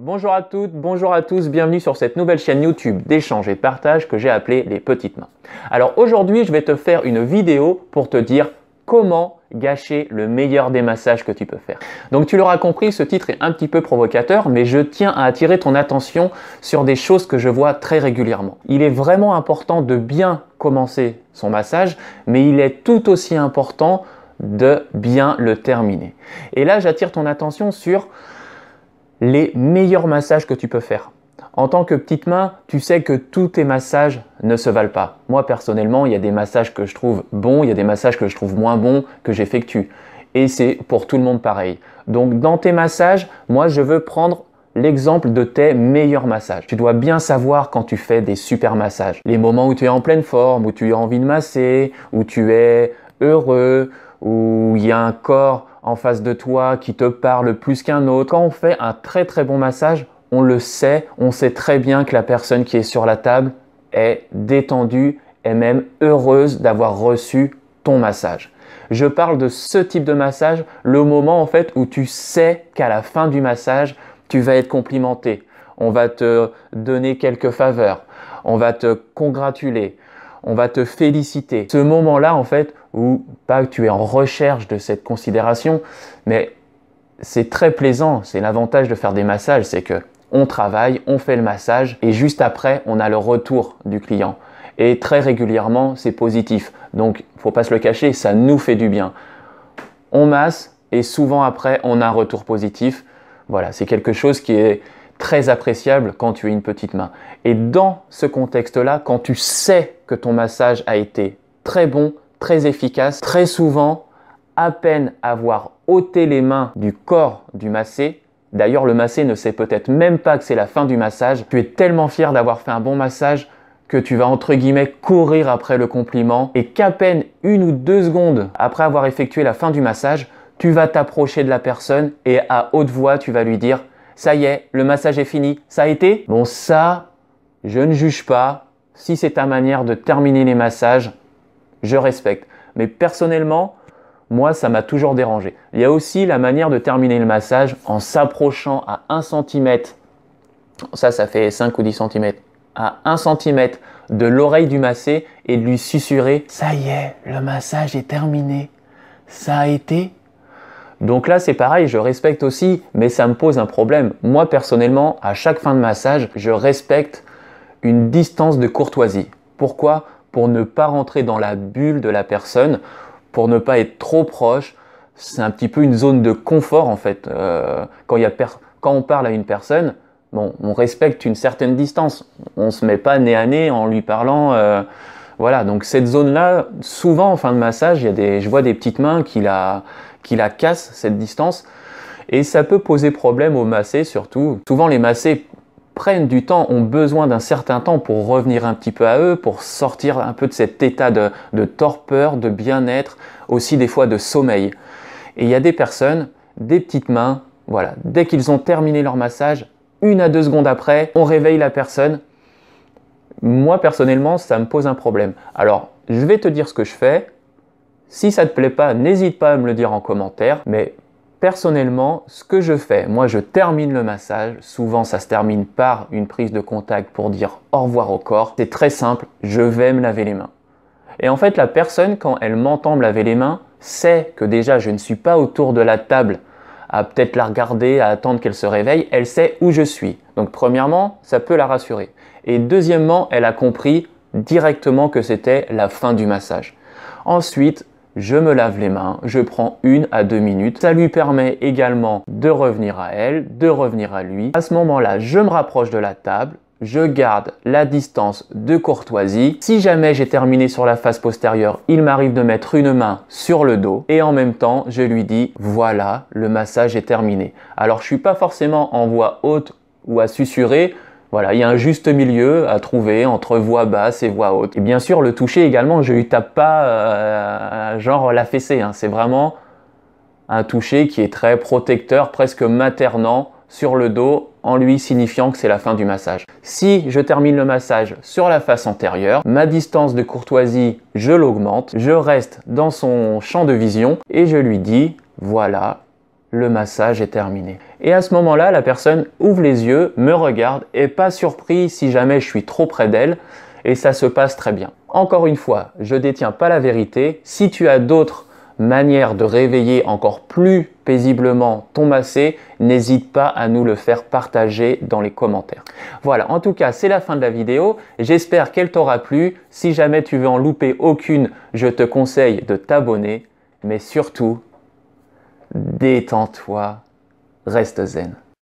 Bonjour à toutes, bonjour à tous, bienvenue sur cette nouvelle chaîne YouTube d'échange et de partage que j'ai appelée Les Petites Mains. Alors aujourd'hui, je vais te faire une vidéo pour te dire comment gâcher le meilleur des massages que tu peux faire. Donc tu l'auras compris, ce titre est un petit peu provocateur, mais je tiens à attirer ton attention sur des choses que je vois très régulièrement. Il est vraiment important de bien commencer son massage, mais il est tout aussi important de bien le terminer. Et là, j'attire ton attention sur les meilleurs massages que tu peux faire. En tant que petite main, tu sais que tous tes massages ne se valent pas. Moi personnellement, il y a des massages que je trouve bons, il y a des massages que je trouve moins bons que j'effectue. Et c'est pour tout le monde pareil. Donc dans tes massages, moi je veux prendre l'exemple de tes meilleurs massages. Tu dois bien savoir quand tu fais des super massages. Les moments où tu es en pleine forme, où tu as envie de masser, où tu es heureux, où il y a un corps en face de toi qui te parle plus qu'un autre. Quand on fait un très très bon massage, on le sait, on sait très bien que la personne qui est sur la table est détendue et même heureuse d'avoir reçu ton massage. Je parle de ce type de massage, le moment en fait où tu sais qu'à la fin du massage, tu vas être complimenté. On va te donner quelques faveurs, on va te congratuler, on va te féliciter. Ce moment-là en fait ou pas que tu es en recherche de cette considération, mais c'est très plaisant, c'est l'avantage de faire des massages, c'est que on travaille, on fait le massage et juste après, on a le retour du client. Et très régulièrement, c'est positif. Donc, faut pas se le cacher, ça nous fait du bien. On masse et souvent après, on a un retour positif. Voilà, c'est quelque chose qui est très appréciable quand tu es une petite main. Et dans ce contexte-là, quand tu sais que ton massage a été très bon, très efficace. Très souvent, à peine avoir ôté les mains du corps du massé, d'ailleurs le massé ne sait peut-être même pas que c'est la fin du massage, tu es tellement fier d'avoir fait un bon massage que tu vas entre guillemets courir après le compliment et qu'à peine une ou deux secondes après avoir effectué la fin du massage, tu vas t'approcher de la personne et à haute voix tu vas lui dire ça y est, le massage est fini, ça a été Bon ça, je ne juge pas. Si c'est ta manière de terminer les massages, je respecte. Mais personnellement, moi, ça m'a toujours dérangé. Il y a aussi la manière de terminer le massage en s'approchant à 1 cm. Ça, ça fait 5 ou 10 cm. À 1 cm de l'oreille du massé et de lui susurrer Ça y est, le massage est terminé. Ça a été donc là, c'est pareil, je respecte aussi, mais ça me pose un problème. Moi, personnellement, à chaque fin de massage, je respecte une distance de courtoisie. Pourquoi pour ne pas rentrer dans la bulle de la personne, pour ne pas être trop proche. C'est un petit peu une zone de confort en fait. Euh, quand, quand on parle à une personne, bon, on respecte une certaine distance. On ne se met pas nez à nez en lui parlant. Euh, voilà, donc cette zone-là, souvent en fin de massage, y a des, je vois des petites mains qui la, qui la cassent, cette distance. Et ça peut poser problème aux massés surtout. Souvent les massés prennent du temps, ont besoin d'un certain temps pour revenir un petit peu à eux, pour sortir un peu de cet état de, torpeur, de bien-être, aussi des fois de sommeil. Et il y a des personnes, des petites mains, voilà, dès qu'ils ont terminé leur massage, une à deux secondes après, on réveille la personne. Moi personnellement, ça me pose un problème. Alors, je vais te dire ce que je fais. Si ça te plaît pas, n'hésite pas à me le dire en commentaire, mais personnellement, ce que je fais, moi je termine le massage, souvent ça se termine par une prise de contact pour dire au revoir au corps, c'est très simple, je vais me laver les mains. Et en fait la personne quand elle m'entend me laver les mains, sait que déjà je ne suis pas autour de la table à peut-être la regarder, à attendre qu'elle se réveille, elle sait où je suis. Donc premièrement, ça peut la rassurer. Et deuxièmement, elle a compris directement que c'était la fin du massage. Ensuite, je me lave les mains, je prends une à deux minutes. Ça lui permet également de revenir à elle, de revenir à lui. À ce moment-là, je me rapproche de la table, je garde la distance de courtoisie. Si jamais j'ai terminé sur la face postérieure, il m'arrive de mettre une main sur le dos et en même temps, je lui dis voilà, le massage est terminé. Alors, je suis pas forcément en voix haute ou à susurrer, voilà, il y a un juste milieu à trouver entre voix basse et voix haute. Et bien sûr, le toucher également, je lui tape pas euh, genre la fessée. Hein. C'est vraiment un toucher qui est très protecteur, presque maternant sur le dos en lui signifiant que c'est la fin du massage. Si je termine le massage sur la face antérieure, ma distance de courtoisie, je l'augmente, je reste dans son champ de vision et je lui dis voilà, le massage est terminé. Et à ce moment-là, la personne ouvre les yeux, me regarde, et pas surpris si jamais je suis trop près d'elle, et ça se passe très bien. Encore une fois, je détiens pas la vérité. Si tu as d'autres manières de réveiller encore plus paisiblement ton massé, n'hésite pas à nous le faire partager dans les commentaires. Voilà, en tout cas, c'est la fin de la vidéo. J'espère qu'elle t'aura plu. Si jamais tu veux en louper aucune, je te conseille de t'abonner. Mais surtout, Détends-toi, reste zen.